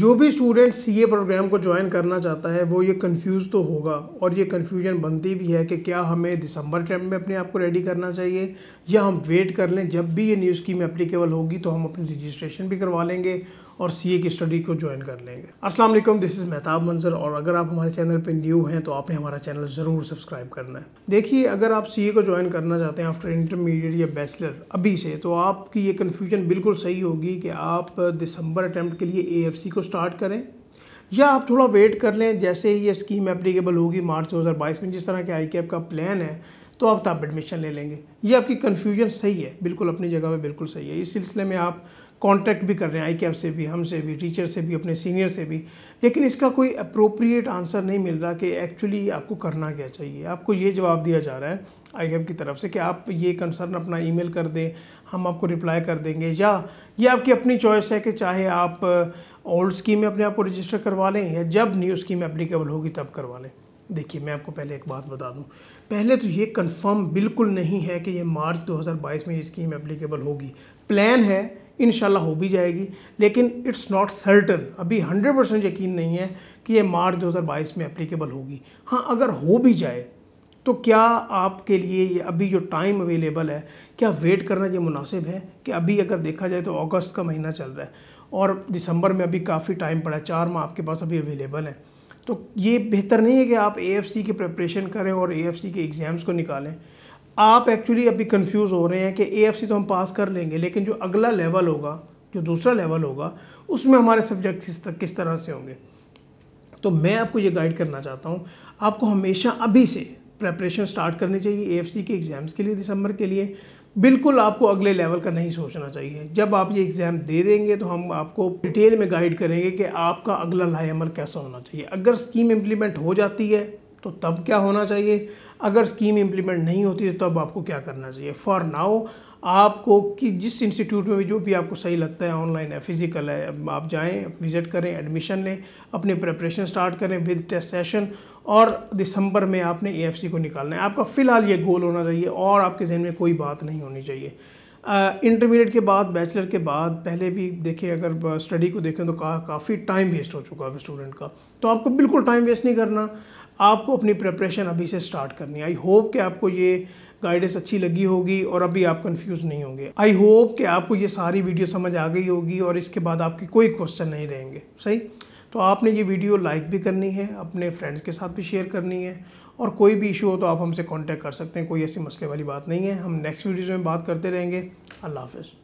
जो भी student C A programme को ज्वाइन करना चाहता है वो ये कंफ्यूज तो होगा और ये कन्फ्यूजन बनती भी है कि क्या हमें दिसंबर टाइम में अपने आप को रेडी करना चाहिए या हम वेट कर लें जब भी ये न्यू स्कीम एप्लीकेबल होगी तो हम अपनी रजिस्ट्रेशन भी करवा लेंगे और सी की स्टडी को ज्वाइन कर लेंगे असलम दिस इज़ महताब मंजर और अगर आप हमारे चैनल पर न्यू हैं तो आपने हमारा चैनल ज़रूर सब्सक्राइब करना है देखिए अगर आप सी को ज्वाइन करना चाहते हैं आफ्टर इंटरमीडिएट या बैचलर अभी से तो आपकी ये कन्फ्यूजन बिल्कुल सही होगी कि आप दिसंबर अटैम्प्ट के लिए ए को स्टार्ट करें या आप थोड़ा वेट कर लें जैसे ही ये स्कीम एप्लीकेबल होगी मार्च 2022 में जिस तरह के आई एफ़ का प्लान है तो, तो आप तब एडमिशन ले लेंगे ये आपकी कन्फ्यूजन सही है बिल्कुल अपनी जगह में बिल्कुल सही है इस सिलसिले में आप कॉन्टैक्ट भी कर रहे हैं आई कैप से भी हमसे भी टीचर से भी अपने सीनियर से भी लेकिन इसका कोई अप्रोप्रिएट आंसर नहीं मिल रहा कि एक्चुअली आपको करना क्या चाहिए आपको ये जवाब दिया जा रहा है आई कैप की तरफ से कि आप ये कंसर्न अपना ईमेल कर दें हम आपको रिप्लाई कर देंगे या ये आपकी अपनी चॉइस है कि चाहे आप ओल्ड स्कीम में अपने आप को रजिस्टर करवा लें या जब न्यू स्कीम एप्लीकेबल होगी तब करवा लें देखिए मैं आपको पहले एक बात बता दूं पहले तो ये कंफर्म बिल्कुल नहीं है कि ये मार्च 2022 में ये स्कीम एप्लीकेबल होगी प्लान है इन हो भी जाएगी लेकिन इट्स नॉट सर्टन अभी 100 परसेंट यकीन नहीं है कि ये मार्च 2022 में एप्लीकेबल होगी हाँ अगर हो भी जाए तो क्या आपके लिए ये अभी जो टाइम अवेलेबल है क्या वेट करना ये मुनासिब है कि अभी अगर देखा जाए तो अगस्त का महीना चल रहा है और दिसंबर में अभी काफ़ी टाइम पड़ा है चार माह आपके पास अभी अवेलेबल है तो ये बेहतर नहीं है कि आप ए की प्रिपरेशन करें और ए के एग्ज़ाम्स को निकालें आप एक्चुअली अभी कंफ्यूज हो रहे हैं कि ए तो हम पास कर लेंगे लेकिन जो अगला लेवल होगा जो दूसरा लेवल होगा उसमें हमारे सब्जेक्ट किस तरह से होंगे तो मैं आपको ये गाइड करना चाहता हूँ आपको हमेशा अभी से प्रेपरेशन स्टार्ट करनी चाहिए ए के एग्ज़ाम्स के लिए दिसंबर के लिए बिल्कुल आपको अगले लेवल का नहीं सोचना चाहिए जब आप ये एग्ज़ाम दे देंगे तो हम आपको डिटेल में गाइड करेंगे कि आपका अगला लाइमल कैसा होना चाहिए अगर स्कीम इम्प्लीमेंट हो जाती है तो तब क्या होना चाहिए अगर स्कीम इम्प्लीमेंट नहीं होती है तो तब आपको क्या करना चाहिए फॉर नाउ आपको कि जिस इंस्टीट्यूट में भी जो भी आपको सही लगता है ऑनलाइन है फिजिकल है आप जाएं विजिट करें एडमिशन लें अपने प्रेपरेशन स्टार्ट करें विद टेस्ट सेशन और दिसंबर में आपने ए को निकालना है आपका फ़िलहाल ये गोल होना चाहिए और आपके जहन में कोई बात नहीं होनी चाहिए इंटरमीडिएट के बाद बैचलर के बाद पहले भी देखें अगर स्टडी को देखें तो का, काफ़ी टाइम वेस्ट हो चुका है स्टूडेंट का तो आपको बिल्कुल टाइम वेस्ट नहीं करना आपको अपनी प्रिपरेशन अभी से स्टार्ट करनी आई होप कि आपको ये गाइडेंस अच्छी लगी होगी और अभी आप कंफ्यूज नहीं होंगे आई होप कि आपको ये सारी वीडियो समझ आ गई होगी और इसके बाद आपके कोई क्वेश्चन नहीं रहेंगे सही तो आपने ये वीडियो लाइक भी करनी है अपने फ्रेंड्स के साथ भी शेयर करनी है और कोई भी इशू हो तो आप हमसे कॉन्टैक्ट कर सकते हैं कोई ऐसी मसले वाली बात नहीं है हम नेक्स्ट वीडियो में बात करते रहेंगे अल्लाह हाफिज़